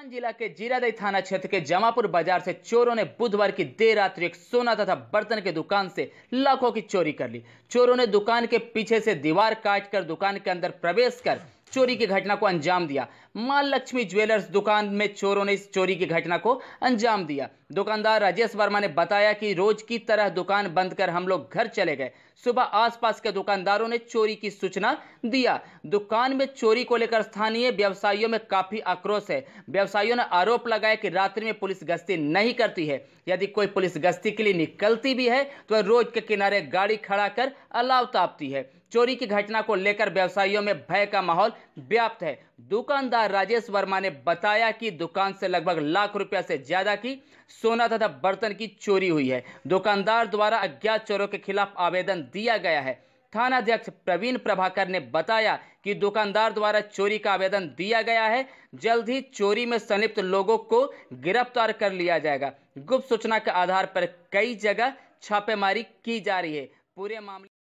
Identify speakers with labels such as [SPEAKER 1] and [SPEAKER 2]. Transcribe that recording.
[SPEAKER 1] सिवान जिला के जीरादई थाना क्षेत्र के जमापुर बाजार से चोरों ने बुधवार की देर रात्रि एक सोना तथा बर्तन के दुकान से लाखों की चोरी कर ली चोरों ने दुकान के पीछे से दीवार काटकर दुकान के अंदर प्रवेश कर चोरी की घटना को अंजाम दिया मां लक्ष्मी ज्वेलर्स दुकान में चोरों ने इस चोरी की घटना को अंजाम दिया दुकानदार राजेश वर्मा ने बताया कि रोज की तरह दुकान बंद कर हम लोग घर चले गए सुबह आसपास के दुकानदारों ने चोरी की सूचना दिया दुकान में चोरी को लेकर स्थानीय व्यवसायियों में काफी आक्रोश है व्यवसायियों ने आरोप लगाया कि रात्रि में पुलिस गश्ती नहीं करती है यदि कोई पुलिस गश्ती के लिए निकलती भी है तो रोज के किनारे गाड़ी खड़ा कर अलाव तापती है चोरी की घटना को लेकर व्यवसायियों में भय का माहौल व्याप्त है दुकानदार दुकानदार राजेश वर्मा ने बताया कि दुकान से लगभग लाख रुपया से ज्यादा की सोना तथा बर्तन की चोरी हुई है दुकानदार द्वारा अज्ञात चोरों के खिलाफ आवेदन दिया गया है थाना अध्यक्ष प्रवीण प्रभाकर ने बताया कि दुकानदार द्वारा चोरी का आवेदन दिया गया है जल्द ही चोरी में संलिप्त लोगों को गिरफ्तार कर लिया जाएगा गुप्त सूचना के आधार पर कई जगह छापेमारी की जा रही है
[SPEAKER 2] पूरे मामले